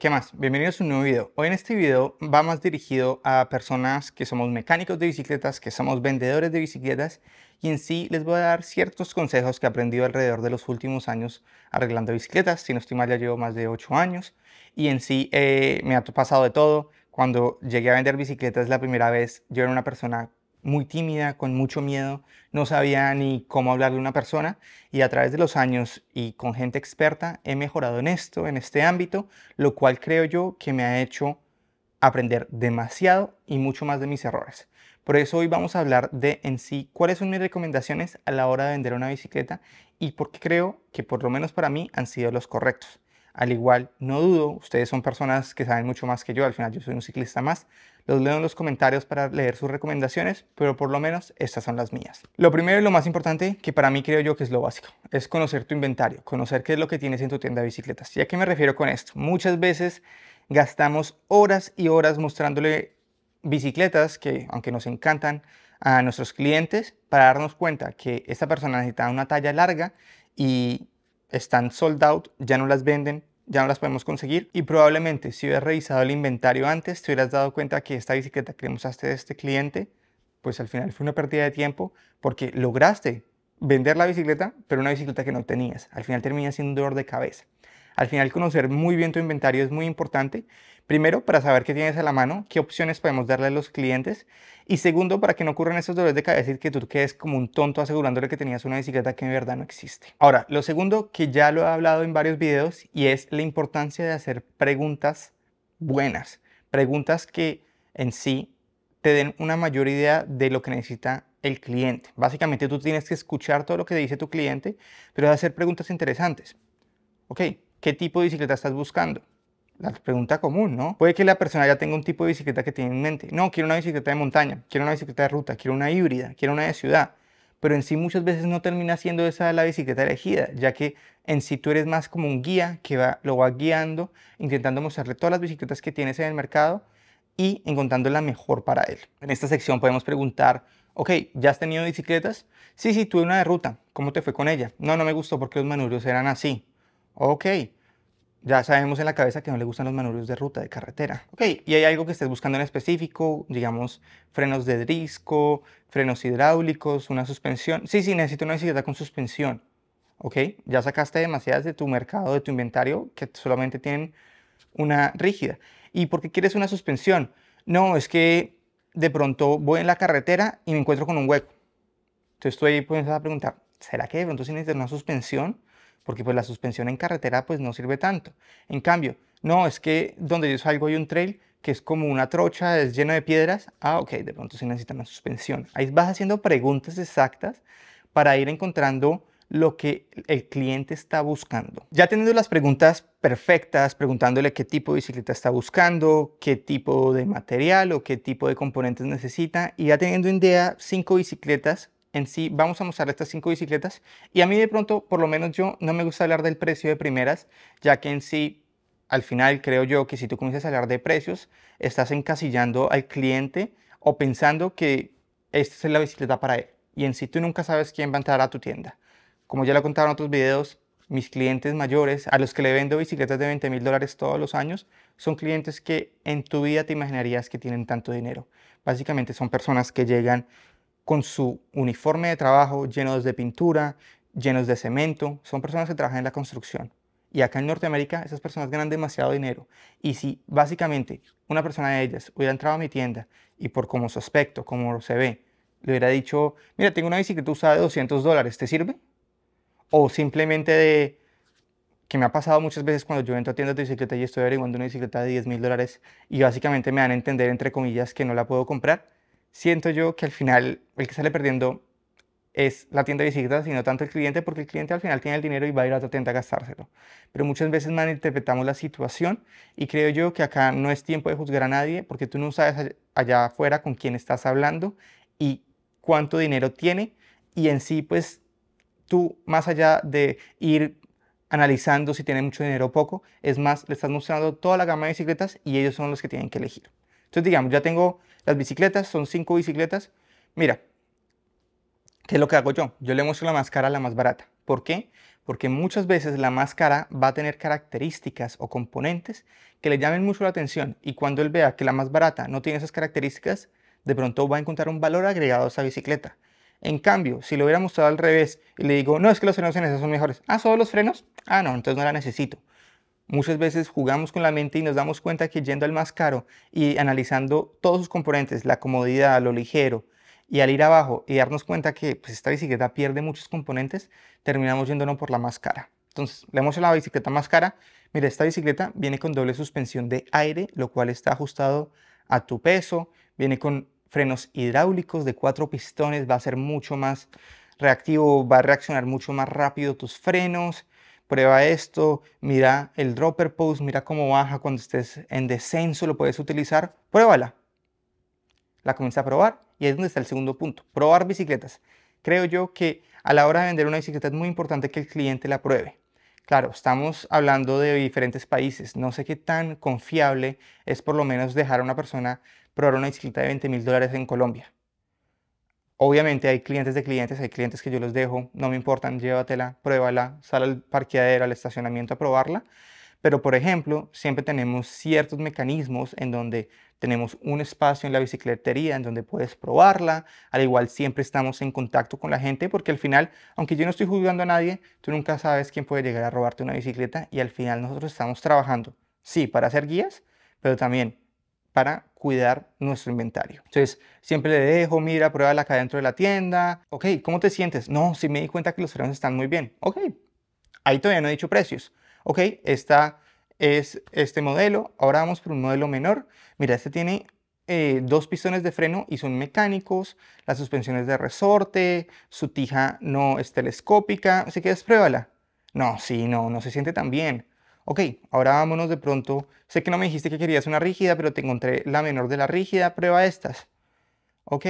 ¿Qué más? Bienvenidos a un nuevo video. Hoy en este video va más dirigido a personas que somos mecánicos de bicicletas, que somos vendedores de bicicletas y en sí les voy a dar ciertos consejos que he aprendido alrededor de los últimos años arreglando bicicletas. Si no estoy mal ya llevo más de 8 años y en sí eh, me ha pasado de todo. Cuando llegué a vender bicicletas la primera vez yo era una persona muy tímida, con mucho miedo, no sabía ni cómo hablarle a una persona y a través de los años y con gente experta he mejorado en esto, en este ámbito, lo cual creo yo que me ha hecho aprender demasiado y mucho más de mis errores. Por eso hoy vamos a hablar de en sí cuáles son mis recomendaciones a la hora de vender una bicicleta y por qué creo que por lo menos para mí han sido los correctos. Al igual, no dudo, ustedes son personas que saben mucho más que yo, al final yo soy un ciclista más. Los leo en los comentarios para leer sus recomendaciones, pero por lo menos estas son las mías. Lo primero y lo más importante, que para mí creo yo que es lo básico, es conocer tu inventario, conocer qué es lo que tienes en tu tienda de bicicletas. ¿Y a qué me refiero con esto? Muchas veces gastamos horas y horas mostrándole bicicletas que, aunque nos encantan, a nuestros clientes para darnos cuenta que esta persona necesita una talla larga y están sold out, ya no las venden, ya no las podemos conseguir y probablemente si hubieras revisado el inventario antes te hubieras dado cuenta que esta bicicleta que le de este cliente pues al final fue una pérdida de tiempo porque lograste vender la bicicleta pero una bicicleta que no tenías al final termina siendo un dolor de cabeza al final conocer muy bien tu inventario es muy importante Primero, para saber qué tienes a la mano, qué opciones podemos darle a los clientes. Y segundo, para que no ocurran esos dolores de cabeza y que tú quedes como un tonto asegurándole que tenías una bicicleta que en verdad no existe. Ahora, lo segundo, que ya lo he hablado en varios videos, y es la importancia de hacer preguntas buenas. Preguntas que en sí te den una mayor idea de lo que necesita el cliente. Básicamente tú tienes que escuchar todo lo que dice tu cliente, pero hacer preguntas interesantes. Ok, ¿qué tipo de bicicleta estás buscando? la pregunta común, ¿no? Puede que la persona ya tenga un tipo de bicicleta que tiene en mente. No, quiero una bicicleta de montaña, quiero una bicicleta de ruta, quiero una híbrida, quiero una de ciudad. Pero en sí muchas veces no termina siendo esa la bicicleta elegida, ya que en sí tú eres más como un guía que va, lo va guiando, intentando mostrarle todas las bicicletas que tienes en el mercado y encontrando la mejor para él. En esta sección podemos preguntar, ok, ¿ya has tenido bicicletas? Sí, sí, tuve una de ruta. ¿Cómo te fue con ella? No, no me gustó porque los manubrios eran así. Ok, ya sabemos en la cabeza que no le gustan los manubrios de ruta, de carretera. Ok, y hay algo que estés buscando en específico, digamos, frenos de disco, frenos hidráulicos, una suspensión. Sí, sí, necesito una bicicleta con suspensión. Ok, ya sacaste demasiadas de tu mercado, de tu inventario, que solamente tienen una rígida. ¿Y por qué quieres una suspensión? No, es que de pronto voy en la carretera y me encuentro con un hueco. Entonces estoy ahí pues, a preguntar, ¿será que de pronto sí necesitas una suspensión? porque pues la suspensión en carretera pues no sirve tanto. En cambio, no, es que donde yo salgo hay un trail que es como una trocha, es lleno de piedras. Ah, ok, de pronto se necesita una suspensión. Ahí vas haciendo preguntas exactas para ir encontrando lo que el cliente está buscando. Ya teniendo las preguntas perfectas, preguntándole qué tipo de bicicleta está buscando, qué tipo de material o qué tipo de componentes necesita, y ya teniendo en idea cinco bicicletas en sí vamos a mostrar estas cinco bicicletas y a mí de pronto, por lo menos yo, no me gusta hablar del precio de primeras, ya que en sí, al final creo yo que si tú comienzas a hablar de precios, estás encasillando al cliente o pensando que esta es la bicicleta para él y en sí tú nunca sabes quién va a entrar a tu tienda. Como ya lo he en otros videos, mis clientes mayores, a los que le vendo bicicletas de 20 mil dólares todos los años, son clientes que en tu vida te imaginarías que tienen tanto dinero. Básicamente son personas que llegan con su uniforme de trabajo llenos de pintura, llenos de cemento, son personas que trabajan en la construcción. Y acá en Norteamérica esas personas ganan demasiado dinero. Y si básicamente una persona de ellas hubiera entrado a mi tienda y por como su aspecto, como se ve, le hubiera dicho, mira, tengo una bicicleta usada de 200 dólares, ¿te sirve? O simplemente de, que me ha pasado muchas veces cuando yo entro a tiendas de bicicleta y estoy averiguando una bicicleta de 10 mil dólares y básicamente me dan a entender, entre comillas, que no la puedo comprar siento yo que al final el que sale perdiendo es la tienda de bicicletas, sino tanto el cliente, porque el cliente al final tiene el dinero y va a ir a otra tienda a gastárselo. Pero muchas veces malinterpretamos la situación y creo yo que acá no es tiempo de juzgar a nadie, porque tú no sabes allá afuera con quién estás hablando y cuánto dinero tiene y en sí pues tú más allá de ir analizando si tiene mucho dinero o poco, es más, le estás mostrando toda la gama de bicicletas y ellos son los que tienen que elegir. Entonces digamos, ya tengo las bicicletas son cinco bicicletas. Mira, ¿qué es lo que hago yo? Yo le muestro la máscara a la más barata. ¿Por qué? Porque muchas veces la máscara va a tener características o componentes que le llamen mucho la atención y cuando él vea que la más barata no tiene esas características, de pronto va a encontrar un valor agregado a esa bicicleta. En cambio, si lo hubiera mostrado al revés y le digo, no, es que los frenos en esas son mejores. Ah, solo los frenos. Ah, no, entonces no la necesito. Muchas veces jugamos con la mente y nos damos cuenta que yendo al más caro y analizando todos sus componentes, la comodidad, lo ligero, y al ir abajo y darnos cuenta que pues, esta bicicleta pierde muchos componentes, terminamos yéndonos por la más cara. Entonces, le la bicicleta más cara. Mira, esta bicicleta viene con doble suspensión de aire, lo cual está ajustado a tu peso. Viene con frenos hidráulicos de cuatro pistones, va a ser mucho más reactivo, va a reaccionar mucho más rápido tus frenos prueba esto, mira el dropper post, mira cómo baja cuando estés en descenso, lo puedes utilizar, pruébala. La comienza a probar y ahí es donde está el segundo punto, probar bicicletas. Creo yo que a la hora de vender una bicicleta es muy importante que el cliente la pruebe. Claro, estamos hablando de diferentes países. No sé qué tan confiable es por lo menos dejar a una persona probar una bicicleta de 20 mil dólares en Colombia. Obviamente hay clientes de clientes, hay clientes que yo los dejo, no me importan, llévatela, pruébala, sal al parqueadero, al estacionamiento a probarla. Pero, por ejemplo, siempre tenemos ciertos mecanismos en donde tenemos un espacio en la bicicletería en donde puedes probarla, al igual siempre estamos en contacto con la gente porque al final, aunque yo no estoy juzgando a nadie, tú nunca sabes quién puede llegar a robarte una bicicleta y al final nosotros estamos trabajando, sí, para hacer guías, pero también para cuidar nuestro inventario. Entonces, siempre le dejo, mira, pruébala acá dentro de la tienda. Ok, ¿cómo te sientes? No, sí me di cuenta que los frenos están muy bien. Ok, ahí todavía no he dicho precios. Ok, esta es este modelo. Ahora vamos por un modelo menor. Mira, este tiene eh, dos pistones de freno y son mecánicos, las suspensiones de resorte, su tija no es telescópica, así que pruébala. No, sí, no, no se siente tan bien. Ok, ahora vámonos de pronto. Sé que no me dijiste que querías una rígida, pero te encontré la menor de la rígida. Prueba estas. Ok,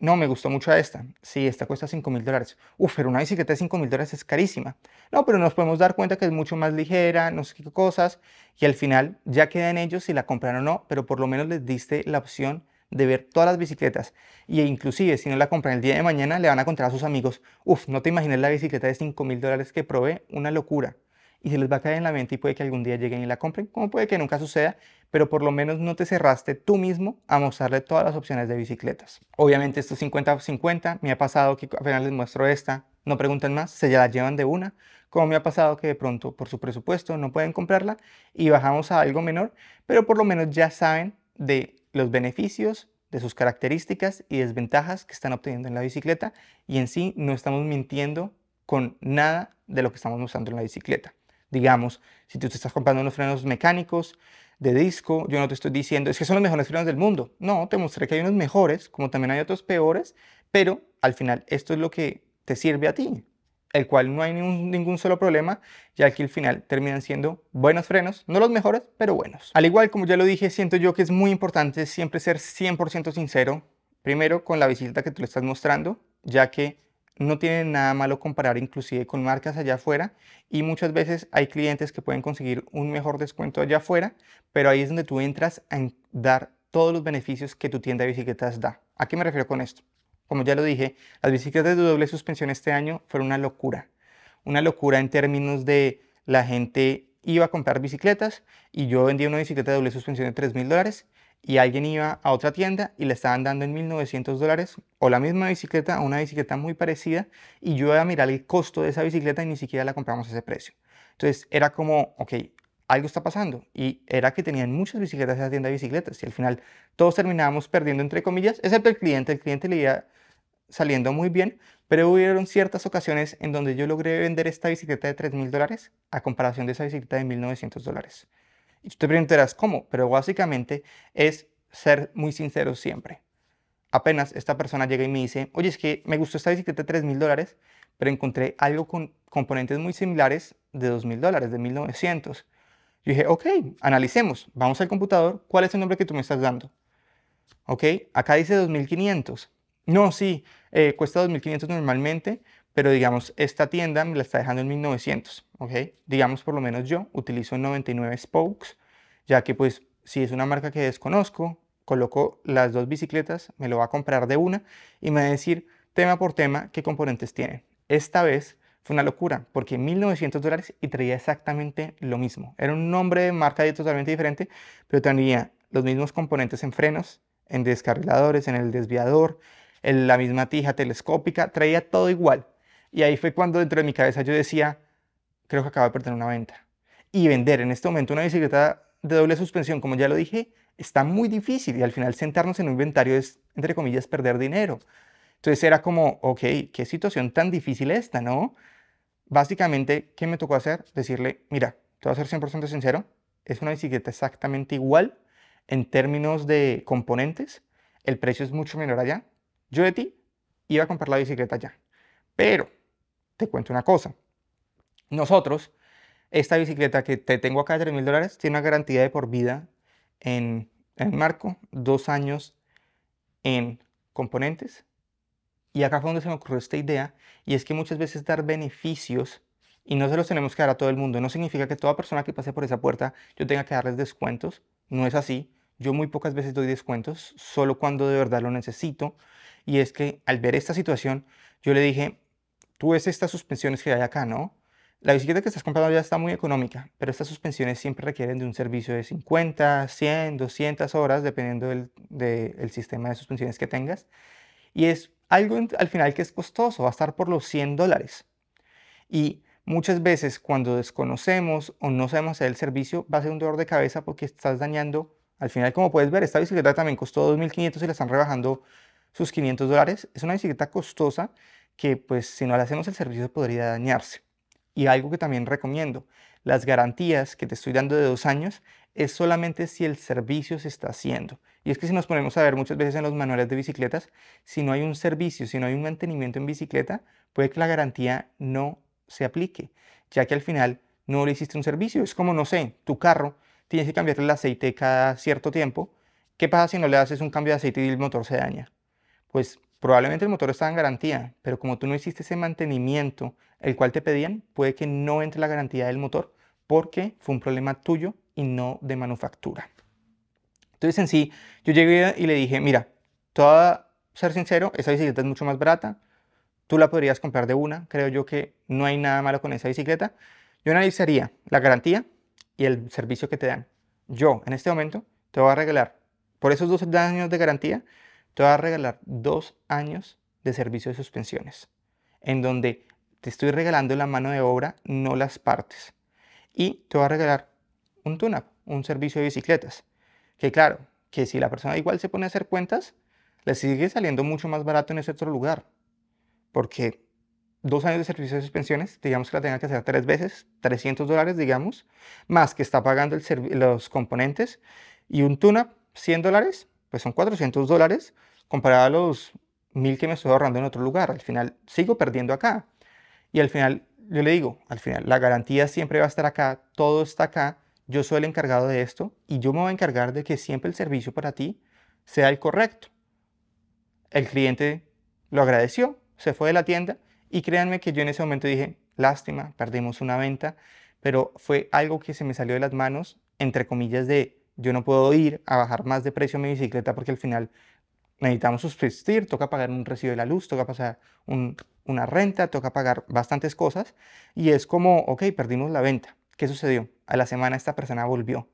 no, me gustó mucho esta. Sí, esta cuesta 5 mil dólares. Uf, pero una bicicleta de 5 mil dólares es carísima. No, pero nos podemos dar cuenta que es mucho más ligera, no sé qué cosas. Y al final ya queda en ellos si la compran o no, pero por lo menos les diste la opción de ver todas las bicicletas. Y e inclusive si no la compran el día de mañana, le van a contar a sus amigos, uf, no te imaginas la bicicleta de 5 mil dólares que probé, una locura y se les va a caer en la mente y puede que algún día lleguen y la compren, como puede que nunca suceda, pero por lo menos no te cerraste tú mismo a mostrarle todas las opciones de bicicletas. Obviamente esto es 50-50, me ha pasado que al final les muestro esta, no preguntan más, se ya la llevan de una, como me ha pasado que de pronto por su presupuesto no pueden comprarla y bajamos a algo menor, pero por lo menos ya saben de los beneficios, de sus características y desventajas que están obteniendo en la bicicleta y en sí no estamos mintiendo con nada de lo que estamos mostrando en la bicicleta digamos, si tú te estás comprando unos frenos mecánicos de disco, yo no te estoy diciendo, es que son los mejores frenos del mundo. No, te mostré que hay unos mejores, como también hay otros peores, pero al final esto es lo que te sirve a ti, el cual no hay ningún, ningún, solo problema, ya que al final terminan siendo buenos frenos, no los mejores, pero buenos. Al igual, como ya lo dije, siento yo que es muy importante siempre ser 100% sincero, primero con la bicicleta que tú le estás mostrando, ya que no tiene nada malo comparar inclusive con marcas allá afuera y muchas veces hay clientes que pueden conseguir un mejor descuento allá afuera, pero ahí es donde tú entras a dar todos los beneficios que tu tienda de bicicletas da. ¿A qué me refiero con esto? Como ya lo dije, las bicicletas de doble suspensión este año fueron una locura. Una locura en términos de la gente iba a comprar bicicletas y yo vendía una bicicleta de doble suspensión de 3 mil dólares y alguien iba a otra tienda y le estaban dando en 1.900 dólares o la misma bicicleta o una bicicleta muy parecida y yo iba a mirar el costo de esa bicicleta y ni siquiera la compramos a ese precio. Entonces era como, ok, algo está pasando y era que tenían muchas bicicletas en la tienda de bicicletas y al final todos terminábamos perdiendo entre comillas, excepto el cliente, el cliente le iba saliendo muy bien, pero hubieron ciertas ocasiones en donde yo logré vender esta bicicleta de 3.000 dólares a comparación de esa bicicleta de 1.900 dólares. Y tú te preguntarás, ¿cómo? Pero básicamente es ser muy sincero siempre. Apenas esta persona llega y me dice, oye, es que me gustó esta bicicleta de $3,000, mil dólares, pero encontré algo con componentes muy similares de $2,000, mil dólares, de 1900. Yo dije, ok, analicemos, vamos al computador, ¿cuál es el nombre que tú me estás dando? Ok, acá dice 2500. No, sí, eh, cuesta 2500 normalmente, pero digamos, esta tienda me la está dejando en 1900, ¿ok? Digamos, por lo menos yo utilizo 99 spokes, ya que pues si es una marca que desconozco, coloco las dos bicicletas, me lo va a comprar de una y me va a decir tema por tema qué componentes tiene. Esta vez fue una locura, porque 1900 dólares y traía exactamente lo mismo. Era un nombre de marca totalmente diferente, pero tenía los mismos componentes en frenos, en descarriladores, en el desviador, en la misma tija telescópica, traía todo igual, y ahí fue cuando dentro de mi cabeza yo decía, creo que acabo de perder una venta. Y vender en este momento una bicicleta de doble suspensión, como ya lo dije, está muy difícil y al final sentarnos en un inventario es, entre comillas, perder dinero. Entonces era como, ok, qué situación tan difícil esta, ¿no? Básicamente, ¿qué me tocó hacer? Decirle, mira, te voy a ser 100% sincero, es una bicicleta exactamente igual en términos de componentes, el precio es mucho menor allá. Yo de ti iba a comprar la bicicleta allá, pero te cuento una cosa. Nosotros, esta bicicleta que te tengo acá de 3 mil dólares, tiene una garantía de por vida en, el marco, dos años en componentes. Y acá fue donde se me ocurrió esta idea, y es que muchas veces dar beneficios y no se los tenemos que dar a todo el mundo. No significa que toda persona que pase por esa puerta yo tenga que darles descuentos. No es así. Yo muy pocas veces doy descuentos, solo cuando de verdad lo necesito. Y es que al ver esta situación, yo le dije, tú ves estas suspensiones que hay acá, ¿no? La bicicleta que estás comprando ya está muy económica, pero estas suspensiones siempre requieren de un servicio de 50, 100, 200 horas, dependiendo del, sistema de suspensiones que tengas. Y es algo al final que es costoso, va a estar por los 100 dólares. Y muchas veces cuando desconocemos o no sabemos hacer el servicio, va a ser un dolor de cabeza porque estás dañando. Al final, como puedes ver, esta bicicleta también costó 2.500 y la están rebajando sus 500 dólares. Es una bicicleta costosa que pues si no le hacemos el servicio podría dañarse. Y algo que también recomiendo, las garantías que te estoy dando de dos años es solamente si el servicio se está haciendo. Y es que si nos ponemos a ver muchas veces en los manuales de bicicletas, si no hay un servicio, si no hay un mantenimiento en bicicleta, puede que la garantía no se aplique, ya que al final no le hiciste un servicio. Es como, no sé, tu carro, tienes que cambiarle el aceite cada cierto tiempo. ¿Qué pasa si no le haces un cambio de aceite y el motor se daña? pues probablemente el motor estaba en garantía, pero como tú no hiciste ese mantenimiento, el cual te pedían, puede que no entre la garantía del motor porque fue un problema tuyo y no de manufactura. Entonces en sí, yo llegué y le dije, mira, toda, ser sincero, esa bicicleta es mucho más barata, tú la podrías comprar de una, creo yo que no hay nada malo con esa bicicleta. Yo analizaría la garantía y el servicio que te dan. Yo, en este momento, te voy a regalar por esos dos años de garantía, te va a regalar dos años de servicio de suspensiones, en donde te estoy regalando la mano de obra, no las partes. Y te va a regalar un tune un servicio de bicicletas. Que claro, que si la persona igual se pone a hacer cuentas, le sigue saliendo mucho más barato en ese otro lugar. Porque dos años de servicio de suspensiones, digamos que la tenga que hacer tres veces, 300 dólares, digamos, más que está pagando los componentes, y un tune-up, 100 dólares, pues son 400 dólares comparado a los mil que me estoy ahorrando en otro lugar. Al final sigo perdiendo acá. Y al final, yo le digo, al final, la garantía siempre va a estar acá, todo está acá, yo soy el encargado de esto y yo me voy a encargar de que siempre el servicio para ti sea el correcto. El cliente lo agradeció, se fue de la tienda y créanme que yo en ese momento dije, lástima, perdimos una venta, pero fue algo que se me salió de las manos, entre comillas, de yo no puedo ir a bajar más de precio mi bicicleta porque al final necesitamos subsistir, toca pagar un recibo de la luz, toca pasar una renta, toca pagar bastantes cosas y es como, ok, perdimos la venta. ¿Qué sucedió? A la semana esta persona volvió.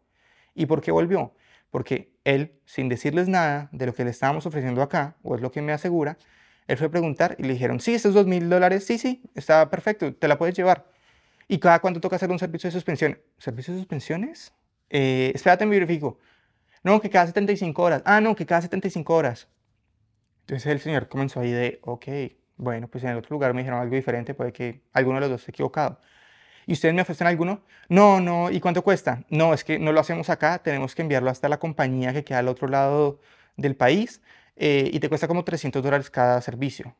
¿Y por qué volvió? Porque él, sin decirles nada de lo que le estábamos ofreciendo acá, o es lo que me asegura, él fue a preguntar y le dijeron, sí, estos dos mil dólares, sí, sí, está perfecto, te la puedes llevar. ¿Y cada cuánto toca hacer un servicio de suspensión? ¿Servicio de suspensiones? Eh, espérate, me verifico. No, que cada 75 horas. Ah, no, que cada 75 horas. Entonces el señor comenzó ahí de, ok, bueno, pues en el otro lugar me dijeron algo diferente, puede que alguno de los dos esté equivocado. ¿Y ustedes me ofrecen alguno? No, no, ¿y cuánto cuesta? No, es que no lo hacemos acá, tenemos que enviarlo hasta la compañía que queda al otro lado del país eh, y te cuesta como 300 dólares cada servicio.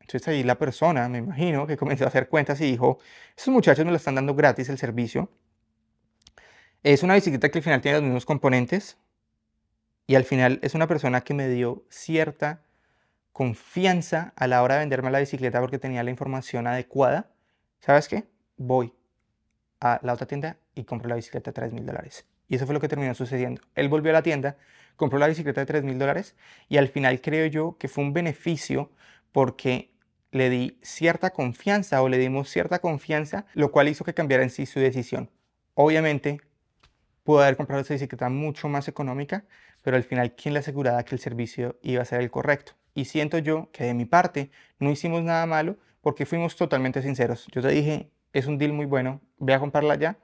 Entonces ahí la persona, me imagino, que comenzó a hacer cuentas y dijo, esos muchachos me lo están dando gratis el servicio, es una bicicleta que al final tiene los mismos componentes y al final es una persona que me dio cierta confianza a la hora de venderme la bicicleta porque tenía la información adecuada. ¿Sabes qué? Voy a la otra tienda y compro la bicicleta a 3 mil dólares. Y eso fue lo que terminó sucediendo. Él volvió a la tienda, compró la bicicleta de 3 mil dólares y al final creo yo que fue un beneficio porque le di cierta confianza o le dimos cierta confianza, lo cual hizo que cambiara en sí su decisión. Obviamente pudo haber comprado esa bicicleta mucho más económica, pero al final, ¿quién le aseguraba que el servicio iba a ser el correcto? Y siento yo que de mi parte no hicimos nada malo porque fuimos totalmente sinceros. Yo te dije, es un deal muy bueno, ve a comprarla ya,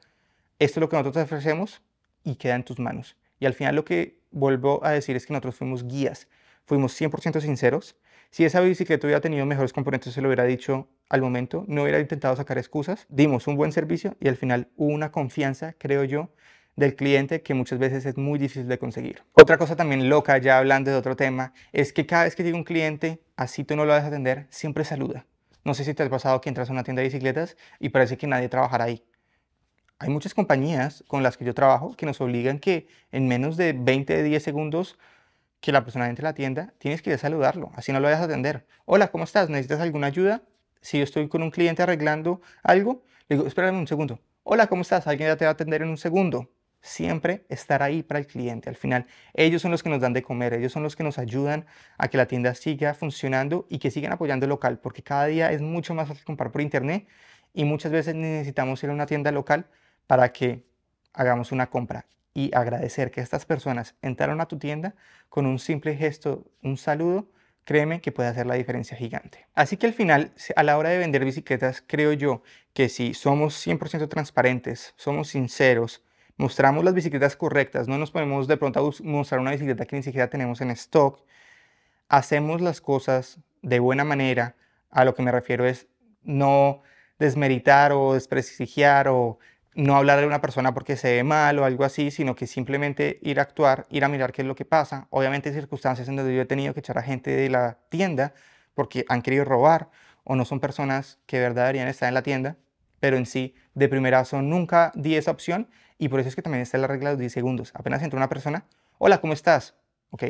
esto es lo que nosotros te ofrecemos y queda en tus manos. Y al final lo que vuelvo a decir es que nosotros fuimos guías, fuimos 100% sinceros. Si esa bicicleta hubiera tenido mejores componentes, se lo hubiera dicho al momento, no hubiera intentado sacar excusas, dimos un buen servicio y al final hubo una confianza, creo yo, del cliente que muchas veces es muy difícil de conseguir. Otra cosa también loca, ya hablando de otro tema, es que cada vez que llega un cliente, así tú no lo vas a atender, siempre saluda. No sé si te has pasado que entras a una tienda de bicicletas y parece que nadie trabajará ahí. Hay muchas compañías con las que yo trabajo que nos obligan que en menos de 20 de 10 segundos que la persona entre la tienda, tienes que ir a saludarlo, así no lo vayas a atender. Hola, ¿cómo estás? ¿Necesitas alguna ayuda? Si yo estoy con un cliente arreglando algo, le digo, espérame un segundo. Hola, ¿cómo estás? Alguien ya te va a atender en un segundo siempre estar ahí para el cliente. Al final, ellos son los que nos dan de comer, ellos son los que nos ayudan a que la tienda siga funcionando y que sigan apoyando el local, porque cada día es mucho más fácil comprar por internet y muchas veces necesitamos ir a una tienda local para que hagamos una compra y agradecer que estas personas entraron a tu tienda con un simple gesto, un saludo, créeme que puede hacer la diferencia gigante. Así que al final, a la hora de vender bicicletas, creo yo que si somos 100% transparentes, somos sinceros, mostramos las bicicletas correctas, no nos ponemos de pronto a mostrar una bicicleta que ni siquiera tenemos en stock, hacemos las cosas de buena manera, a lo que me refiero es no desmeritar o desprestigiar o no hablar de una persona porque se ve mal o algo así, sino que simplemente ir a actuar, ir a mirar qué es lo que pasa. Obviamente hay circunstancias en donde yo he tenido que echar a gente de la tienda porque han querido robar o no son personas que de verdad deberían estar en la tienda, pero en sí de primerazo nunca di esa opción y por eso es que también está la regla de los 10 segundos. Apenas entra una persona, hola, ¿cómo estás? Ok,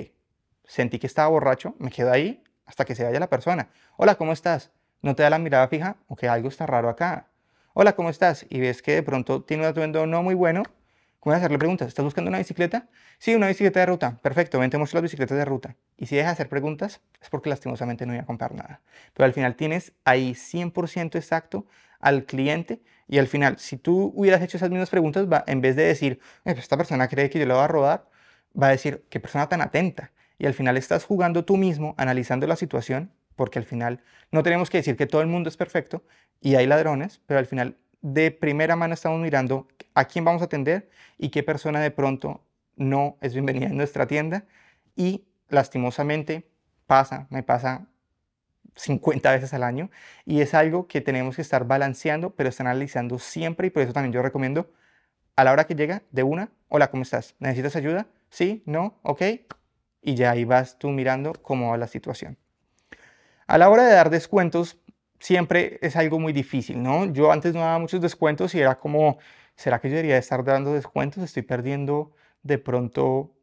sentí que estaba borracho, me quedo ahí hasta que se vaya la persona. Hola, ¿cómo estás? No te da la mirada fija, ok, algo está raro acá. Hola, ¿cómo estás? Y ves que de pronto tiene un atuendo no muy bueno, voy a hacerle preguntas. ¿Estás buscando una bicicleta? Sí, una bicicleta de ruta. Perfecto, ven, te muestro las bicicletas de ruta. Y si dejas de hacer preguntas, es porque lastimosamente no iba a comprar nada. Pero al final tienes ahí 100% exacto al cliente y al final, si tú hubieras hecho esas mismas preguntas, va, en vez de decir, eh, pues esta persona cree que yo la voy a robar, va a decir, qué persona tan atenta. Y al final estás jugando tú mismo, analizando la situación, porque al final no tenemos que decir que todo el mundo es perfecto y hay ladrones, pero al final de primera mano estamos mirando a quién vamos a atender y qué persona de pronto no es bienvenida en nuestra tienda. Y lastimosamente pasa, me pasa 50 veces al año y es algo que tenemos que estar balanceando, pero estar analizando siempre y por eso también yo recomiendo a la hora que llega, de una, hola, ¿cómo estás? ¿Necesitas ayuda? Sí, no, ok. Y ya ahí vas tú mirando cómo va la situación. A la hora de dar descuentos, siempre es algo muy difícil, ¿no? Yo antes no daba muchos descuentos y era como, ¿será que yo debería estar dando descuentos? Estoy perdiendo de pronto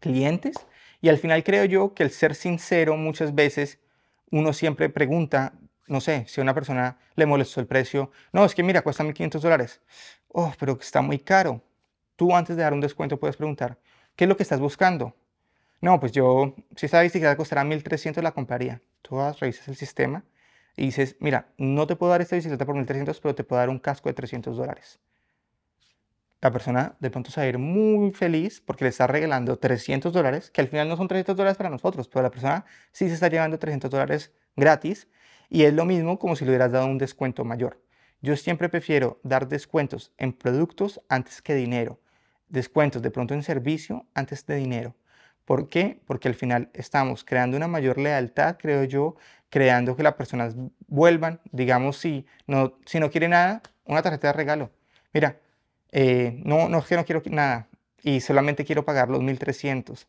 clientes. Y al final creo yo que el ser sincero muchas veces uno siempre pregunta, no sé, si a una persona le molestó el precio, no, es que mira, cuesta 1.500 dólares, oh, pero está muy caro. Tú antes de dar un descuento puedes preguntar, ¿qué es lo que estás buscando? No, pues yo, si esta bicicleta costará 1.300 la compraría. Tú revisas el sistema y dices, mira, no te puedo dar esta bicicleta por 1.300, pero te puedo dar un casco de 300 dólares la persona de pronto se va a ir muy feliz porque le está regalando 300 dólares, que al final no son 300 dólares para nosotros, pero la persona sí se está llevando 300 dólares gratis y es lo mismo como si le hubieras dado un descuento mayor. Yo siempre prefiero dar descuentos en productos antes que dinero, descuentos de pronto en servicio antes de dinero. ¿Por qué? Porque al final estamos creando una mayor lealtad, creo yo, creando que las personas vuelvan, digamos, si no, si no quiere nada, una tarjeta de regalo. Mira, eh, no, no es que no quiero nada y solamente quiero pagar los 1.300.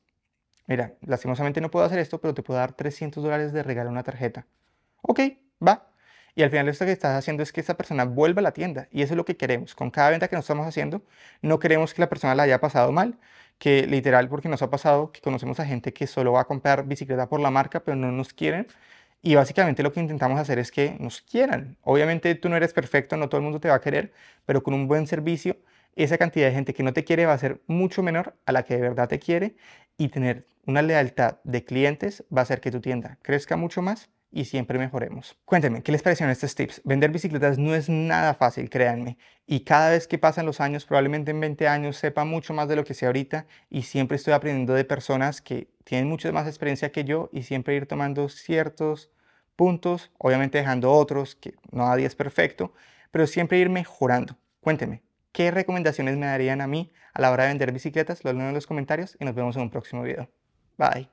Mira, lastimosamente no puedo hacer esto, pero te puedo dar 300 dólares de regalo una tarjeta. Ok, va. Y al final esto que estás haciendo es que esa persona vuelva a la tienda. Y eso es lo que queremos. Con cada venta que nos estamos haciendo, no queremos que la persona la haya pasado mal. Que literal, porque nos ha pasado que conocemos a gente que solo va a comprar bicicleta por la marca, pero no nos quieren. Y básicamente lo que intentamos hacer es que nos quieran. Obviamente tú no eres perfecto, no todo el mundo te va a querer, pero con un buen servicio esa cantidad de gente que no te quiere va a ser mucho menor a la que de verdad te quiere y tener una lealtad de clientes va a hacer que tu tienda crezca mucho más y siempre mejoremos. Cuéntenme, ¿qué les parecieron estos tips? Vender bicicletas no es nada fácil, créanme. Y cada vez que pasan los años, probablemente en 20 años, sepa mucho más de lo que sé ahorita y siempre estoy aprendiendo de personas que tienen mucha más experiencia que yo y siempre ir tomando ciertos puntos, obviamente dejando otros, que no nadie es perfecto, pero siempre ir mejorando. Cuéntenme, qué recomendaciones me darían a mí a la hora de vender bicicletas, lo leo en los comentarios y nos vemos en un próximo video. Bye.